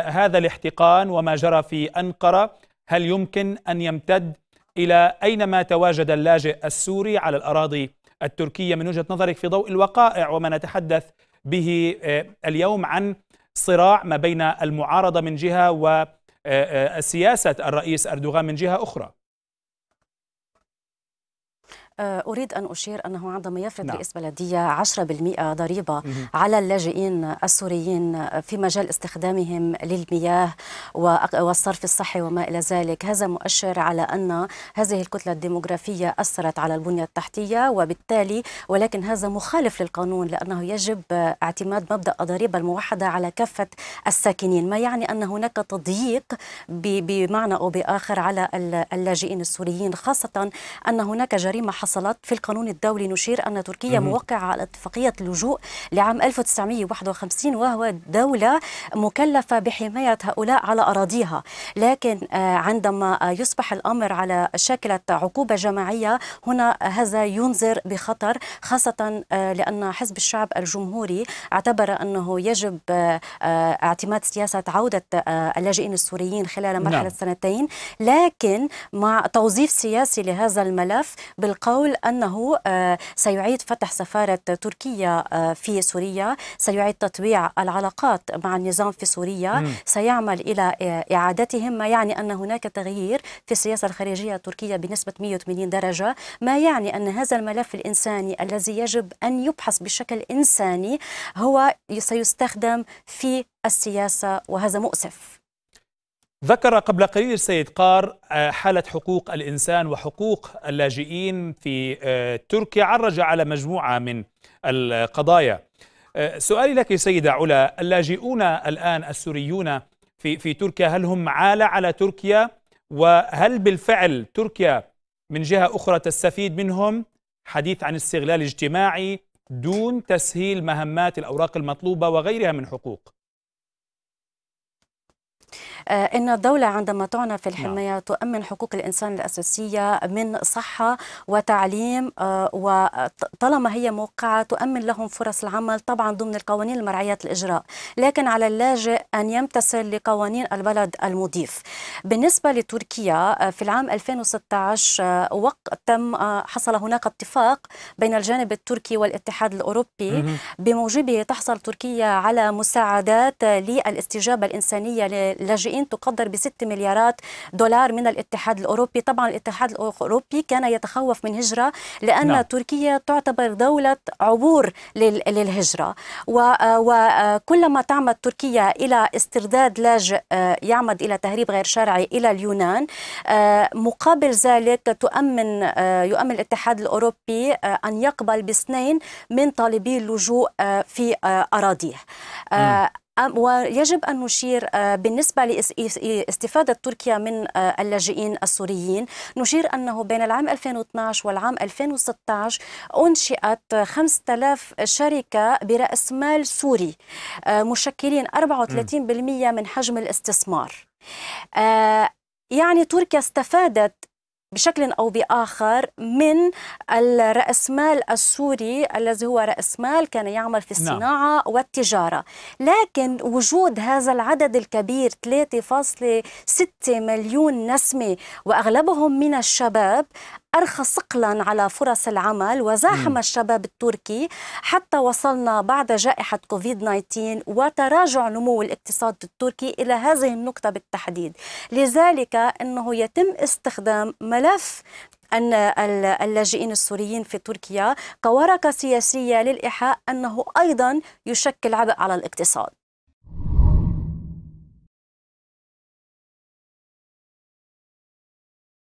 هذا الاحتقان وما جرى في أنقرة هل يمكن أن يمتد إلى أينما تواجد اللاجئ السوري على الأراضي التركية من وجهة نظرك في ضوء الوقائع وما نتحدث به آه، اليوم عن صراع ما بين المعارضة من جهة وسياسة آه، آه، الرئيس أردوغان من جهة أخرى آه، أريد أن أشير أنه عندما يفرض نعم. رئيس بلدية 10% ضريبة على اللاجئين السوريين في مجال استخدامهم للمياه والصرف الصحي وما إلى ذلك هذا مؤشر على أن هذه الكتلة الديموغرافية أثرت على البنية التحتية وبالتالي ولكن هذا مخالف للقانون لأنه يجب اعتماد مبدأ الضريبة الموحدة على كافة الساكنين ما يعني أن هناك تضييق بمعنى أو بآخر على اللاجئين السوريين خاصة أن هناك جريمة حصلت في القانون الدولي نشير أن تركيا موقعة على اتفاقية اللجوء لعام 1951 وهو دولة مكلفة بحماية هؤلاء على أراضيها لكن آه، عندما يصبح الأمر على شكلة عقوبة جماعية هنا هذا ينذر بخطر خاصة آه، لأن حزب الشعب الجمهوري اعتبر أنه يجب آه، اعتماد سياسة عودة اللاجئين السوريين خلال مرحلة نعم. سنتين لكن مع توظيف سياسي لهذا الملف بالقانون القول أنه آه، سيعيد فتح سفارة تركيا آه، في سوريا سيعيد تطبيع العلاقات مع النظام في سوريا سيعمل إلى إعادتهم ما يعني أن هناك تغيير في السياسة الخارجية التركية بنسبة 180 درجة ما يعني أن هذا الملف الإنساني الذي يجب أن يبحث بشكل إنساني هو سيستخدم في السياسة وهذا مؤسف ذكر قبل قليل السيد قار آه، حالة حقوق الإنسان وحقوق اللاجئين في آه، تركيا عرج على مجموعة من القضايا آه، سؤالي لك سيدة علا اللاجئون الآن السوريون في, في تركيا هل هم عالة على تركيا وهل بالفعل تركيا من جهة أخرى تستفيد منهم حديث عن استغلال اجتماعي دون تسهيل مهمات الأوراق المطلوبة وغيرها من حقوق آه، أن الدولة عندما تعنى في نعم. الحماية تؤمن حقوق الإنسان الأساسية من صحة وتعليم آه، وطالما هي موقعة تؤمن لهم فرص العمل طبعا ضمن القوانين المرعيات الإجراء لكن على اللاجئ أن يمتثل لقوانين البلد المضيف بالنسبة لتركيا آه، في العام 2016 وقت تم حصل هناك اتفاق بين الجانب التركي والاتحاد الأوروبي بموجبه تحصل تركيا على مساعدات للاستجابة الإنسانية اللاجئين تقدر ب 6 مليارات دولار من الاتحاد الاوروبي، طبعا الاتحاد الاوروبي كان يتخوف من هجره لان نعم. تركيا تعتبر دوله عبور للهجره وكلما تعمد تركيا الى استرداد لاجئ آه، يعمد الى تهريب غير شرعي الى اليونان آه، مقابل ذلك تؤمن آه، يؤمن الاتحاد الاوروبي ان يقبل باثنين من طالبي اللجوء في اراضيه ويجب أن نشير آه، بالنسبة لاستفادة تركيا من آه، اللاجئين السوريين نشير أنه بين العام 2012 والعام 2016 أنشئت 5000 شركة برأس مال سوري آه، مشكلين 34% من حجم الاستثمار يعني تركيا استفادت بشكل أو بآخر من الرأسمال السوري الذي هو رأسمال كان يعمل في نعم. الصناعة نعم. والتجارة لكن وجود هذا العدد الكبير 3.6 مليون نسمة وأغلبهم من الشباب أرخى صقلا على فرص العمل وزاحم م. الشباب التركي حتى وصلنا بعد جائحة كوفيد 19 وتراجع نمو الاقتصاد التركي إلى هذه النقطة بالتحديد لذلك أنه يتم استخدام ملف أن اللاجئين السوريين في تركيا كورقة سياسية للإيحاء أنه أيضا يشكل عبء على الاقتصاد